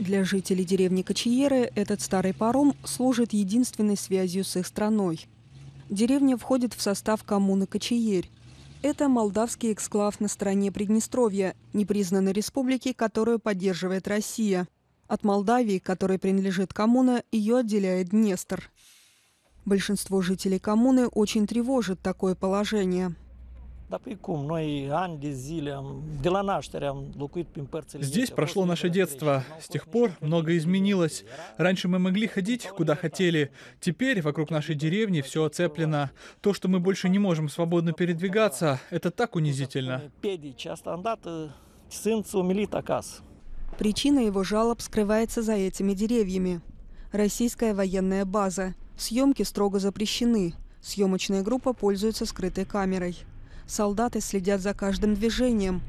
Для жителей деревни Качиеры этот старый паром служит единственной связью с их страной. Деревня входит в состав коммуны Качиерь. Это молдавский эксклав на стороне Приднестровья, непризнанной республики, которую поддерживает Россия. От Молдавии, которой принадлежит коммуна, ее отделяет Днестр. Большинство жителей коммуны очень тревожит такое положение – Здесь прошло наше детство. С тех пор многое изменилось. Раньше мы могли ходить, куда хотели. Теперь вокруг нашей деревни все оцеплено. То, что мы больше не можем свободно передвигаться, это так унизительно. Педи часто Причина его жалоб скрывается за этими деревьями. Российская военная база. Съемки строго запрещены. Съемочная группа пользуется скрытой камерой солдаты следят за каждым движением.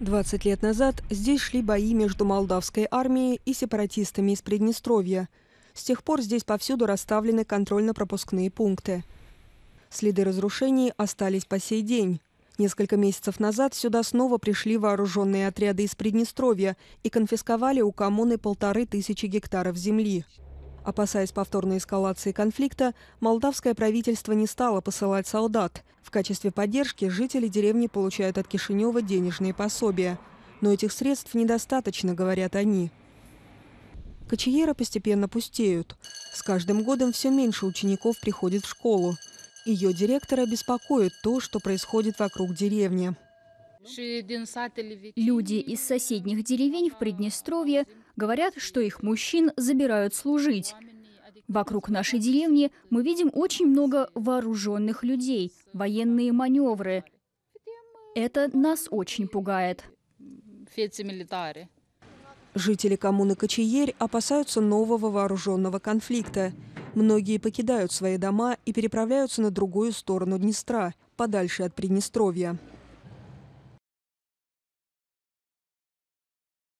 20 лет назад здесь шли бои между молдавской армией и сепаратистами из Приднестровья. С тех пор здесь повсюду расставлены контрольно-пропускные пункты. Следы разрушений остались по сей день. Несколько месяцев назад сюда снова пришли вооруженные отряды из Приднестровья и конфисковали у коммуны полторы тысячи гектаров земли. Опасаясь повторной эскалации конфликта, молдавское правительство не стало посылать солдат. В качестве поддержки жители деревни получают от Кишинева денежные пособия. Но этих средств недостаточно, говорят они. Кочиера постепенно пустеют. С каждым годом все меньше учеников приходит в школу. Ее директора беспокоит то, что происходит вокруг деревни. Люди из соседних деревень в Приднестровье говорят, что их мужчин забирают служить. Вокруг нашей деревни мы видим очень много вооруженных людей, военные маневры. Это нас очень пугает. Жители коммуны Качиерь опасаются нового вооруженного конфликта. Многие покидают свои дома и переправляются на другую сторону Днестра, подальше от Приднестровья.